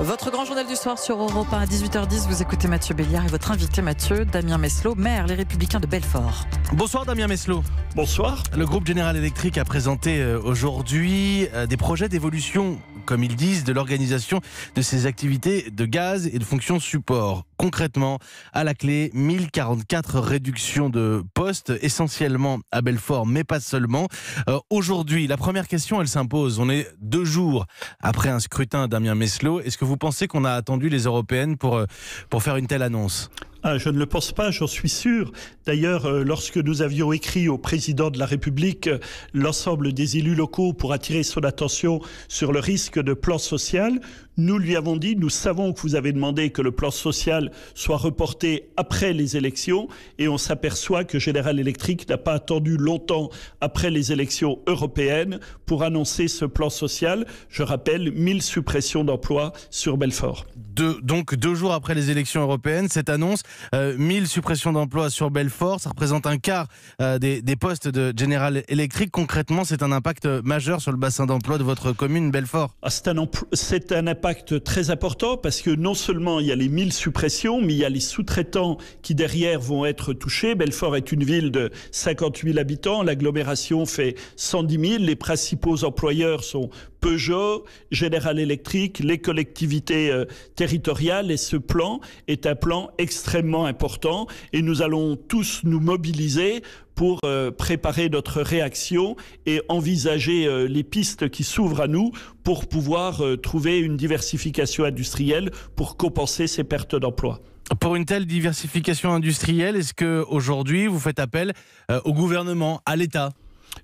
Votre grand journal du soir sur Europe 1 à 18h10, vous écoutez Mathieu Béliard et votre invité Mathieu, Damien Meslot, maire Les Républicains de Belfort. Bonsoir Damien Meslot. Bonsoir. Le groupe Général Électrique a présenté euh, aujourd'hui euh, des projets d'évolution, comme ils disent, de l'organisation de ses activités de gaz et de fonctions support concrètement à la clé 1044 réductions de postes, essentiellement à Belfort, mais pas seulement. Euh, aujourd'hui, la première question, elle s'impose. On est deux jours après un scrutin, Damien Meslot. Est-ce que vous pensez qu'on a attendu les européennes pour, euh, pour faire une telle annonce ah, je ne le pense pas, j'en suis sûr. D'ailleurs, euh, lorsque nous avions écrit au président de la République l'ensemble des élus locaux pour attirer son attention sur le risque de plan social, nous lui avons dit, nous savons que vous avez demandé que le plan social soit reporté après les élections et on s'aperçoit que General Electric n'a pas attendu longtemps après les élections européennes pour annoncer ce plan social. Je rappelle, 1000 suppressions d'emplois sur Belfort. donc deux jours après les élections européennes, cette annonce, 1000 euh, suppressions d'emplois sur Belfort, ça représente un quart euh, des, postes de General Electric. Concrètement, c'est un impact majeur sur le bassin d'emploi de votre commune, Belfort. Ah, c'est un, un impact très important parce que non seulement il y a les 1000 suppressions, mais il y a les sous-traitants qui derrière vont être touchés. Belfort est une ville de 58 000 habitants, l'agglomération fait 110 000, les principaux employeurs sont Peugeot, General Electric, les collectivités euh, territoriales, et ce plan est un plan extrêmement important, et nous allons tous nous mobiliser pour euh, préparer notre réaction et envisager euh, les pistes qui s'ouvrent à nous pour pouvoir euh, trouver une diversification industrielle pour compenser ces pertes d'emplois. Pour une telle diversification industrielle, est-ce que aujourd'hui vous faites appel au gouvernement, à l'État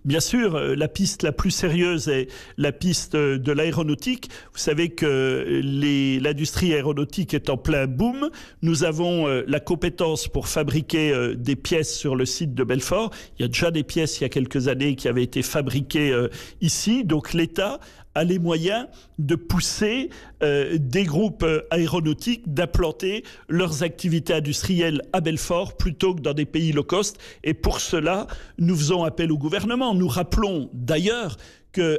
Bien sûr, euh, la piste la plus sérieuse est la piste euh, de l'aéronautique. Vous savez que euh, l'industrie aéronautique est en plein boom. Nous avons la compétence pour fabriquer des pièces sur le site de Belfort. Il y a déjà des pièces il y a quelques années qui avaient été fabriquées ici. Donc l'État à les moyens de pousser euh, des groupes euh, aéronautiques d'implanter leurs activités industrielles à Belfort plutôt que dans des pays low cost. Et pour cela, nous faisons appel au gouvernement. Nous rappelons d'ailleurs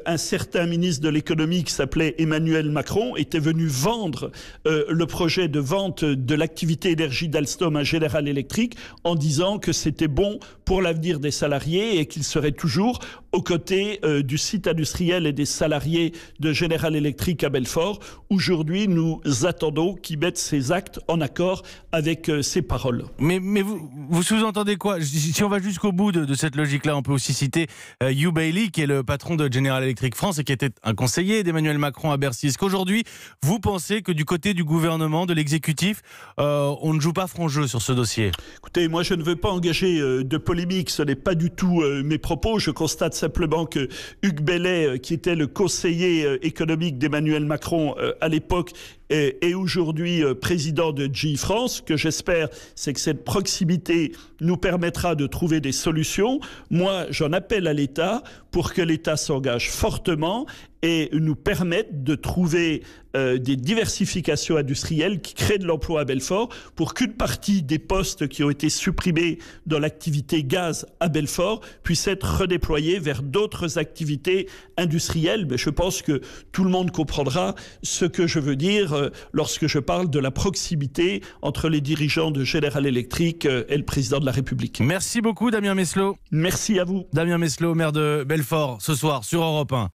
un certain ministre de l'économie qui s'appelait Emmanuel Macron était venu vendre euh, le projet de vente de l'activité énergie d'Alstom à General Electric en disant que c'était bon pour l'avenir des salariés et qu'il serait toujours aux côtés euh, du site industriel et des salariés de General Electric à Belfort. Aujourd'hui, nous attendons qu'il mette ses actes en accord avec euh, ses paroles. Mais, mais vous, vous sous-entendez quoi si, on va jusqu'au bout de, cette logique-là, on peut aussi citer Hugh Bailey, qui est le patron de General à l'électrique France et qui était un conseiller d'Emmanuel Macron à Bercy. Est-ce qu'aujourd'hui, vous pensez que du côté du gouvernement, de l'exécutif, euh, on ne joue pas franc jeu sur ce dossier Écoutez, moi je ne veux pas engager euh, de polémique, ce n'est pas du tout euh, mes propos. Je constate simplement que Hugues Bellet, qui était le conseiller économique d'Emmanuel Macron à l'époque, et, aujourd'hui président de GE France, que j'espère, c'est que cette proximité nous permettra de trouver des solutions. Moi, j'en appelle à l'État pour que l'État s'engage fortement et nous permettent de trouver euh, des diversifications industrielles qui créent de l'emploi à Belfort pour qu'une partie des postes qui ont été supprimés dans l'activité gaz à Belfort puissent être redéployés vers d'autres activités industrielles. Mais je pense que tout le monde comprendra ce que je veux dire euh, lorsque je parle de la proximité entre les dirigeants de General Electric euh, et le président de la République. Merci beaucoup Damien Meslot. Merci à vous. Damien Meslot, maire de Belfort, ce soir sur Europe 1.